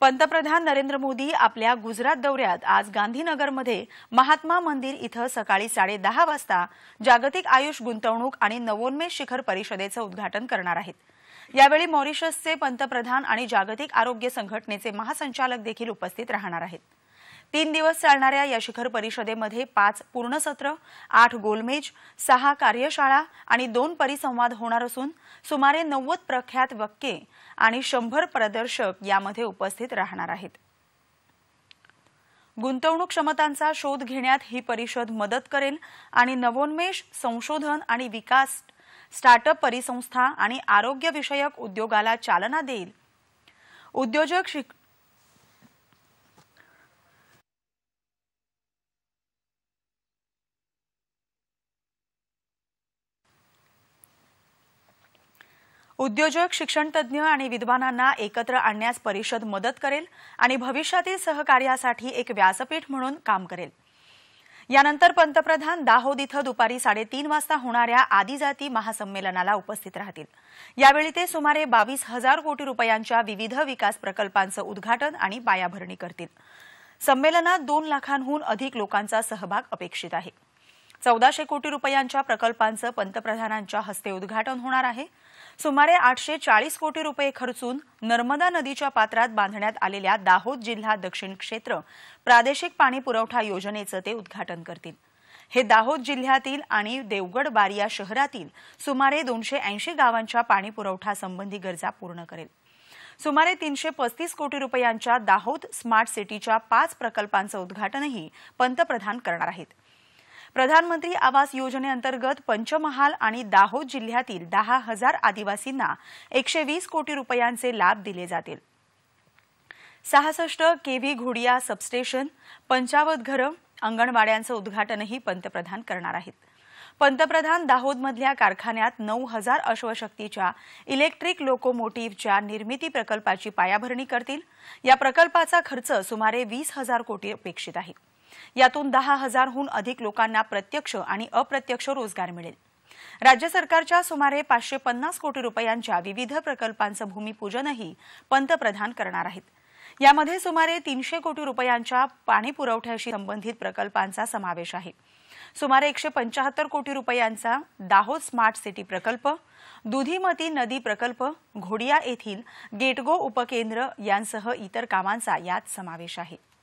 पंतप्रधान नरेंद्र मोदी आपल्या गुजरात दौऱ्यात आज गांधीनगरमध्ये महात्मा मंदिर इथं सकाळी साडेदहा वाजता जागतिक आयुष गुंतवणूक आणि नवोन्मेष शिखर परिषदेचं उद्घाटन करणार आहेत यावेळी मॉरिशसचे पंतप्रधान आणि जागतिक आरोग्य संघटनेचे महासंचालक देखील उपस्थित राहणार आहेत तीन दिवस चालणाऱ्या या शिखर परिषदेमध्ये पाच सत्र आठ गोलमेज सहा कार्यशाळा आणि दोन परिसंवाद होणार असून सुमारे नव्वद प्रख्यात वक्के आणि शंभर प्रदर्शक यामध्ये उपस्थित राहणार आहेत गुंतवणूक क्षमतांचा शोध घेण्यात ही परिषद मदत करेल आणि नवोन्मेष संशोधन आणि विकास स्टार्टअप परिसंस्था आणि आरोग्यविषयक उद्योगाला चालना देईल उद्योजक उद्योजक शिक्षणतज्ञ आणि विद्वानांना एकत्र आणण्यास परिषद मदत करेल आणि भविष्यातील सहकार्यासाठी एक व्यासपीठ म्हणून काम करेल यानंतर पंतप्रधान दाहोद इथं दुपारी साडेतीन वाजता होणाऱ्या आदिजाती महासंमेलनाला उपस्थित राहतील यावेळी ते सुमारे बावीस हजार कोटी रुपयांच्या विविध विकास प्रकल्पांचं उद्घाटन आणि पायाभरणी करतील संमेलनात दोन लाखांहून अधिक लोकांचा सहभाग अपेक्षित आहे चौदाशे कोटी रुपयांच्या प्रकल्पांचं पंतप्रधानांच्या हस्ते उद्घाटन होणार आहे सुमारे आठशे चाळीस कोटी रुपये खर्चून नर्मदा नदीच्या पात्रात बांधण्यात आलेल्या दाहोद जिल्हा दक्षिण क्षेत्र प्रादेशिक पाणी पुरवठा योजनेचं ते उद्घाटन करतील हे दाहोद जिल्ह्यातील आणि देवगड बारिया शहरातील सुमारे दोनशे ऐंशी गावांच्या पाणी पुरवठा संबंधी गरजा पूर्ण करेल सुमारे तीनशे पस्तीस कोटी रुपयांच्या दाहोद स्मार्ट सिटीच्या पाच प्रकल्पांचं उद्घाटनही पंतप्रधान करणार आहेत प्रधानमंत्री आवास योजनेअंतर्गत पंचमहाल आणि दाहोद जिल्ह्यातील दहा हजार आदिवासींना एकशे वीस कोटी रुपयांचे लाभ दिले जातील सहासष्ट केव्ही घोडिया सबस्टेशन पंचावत घरं अंगणवाड्यांचं उद्घाटनही पंतप्रधान करणार आहेत पंतप्रधान दाहोदमधल्या कारखान्यात नऊ हजार अश्वशक्तीच्या इलेक्ट्रिक लोकोमोटिव्हच्या निर्मिती प्रकल्पाची पायाभरणी करतील या प्रकल्पाचा खर्च सुमारे वीस हजार कोटी अपेक्षित आहे यातून दहा हजारहून अधिक लोकांना प्रत्यक्ष आणि अप्रत्यक्ष रोजगार मिळेल राज्य सरकारच्या सुमारे पाचशे पन्नास कोटी रुपयांच्या विविध प्रकल्पांचं भूमिपूजनही पंतप्रधान करणार आहेत यामध्ये सुमारे तीनशे कोटी रुपयांच्या पाणी पुरवठ्याशी संबंधित प्रकल्पांचा समावेश आहे सुमारे एकशे पंचाहत्तर कोटी रुपयांचा दाहोद स्मार्ट सिटी प्रकल्प दुधीमती नदी प्रकल्प घोडिया येथील गेटगो उपकेंद्र यांसह इतर कामांचा यात समावेश आहे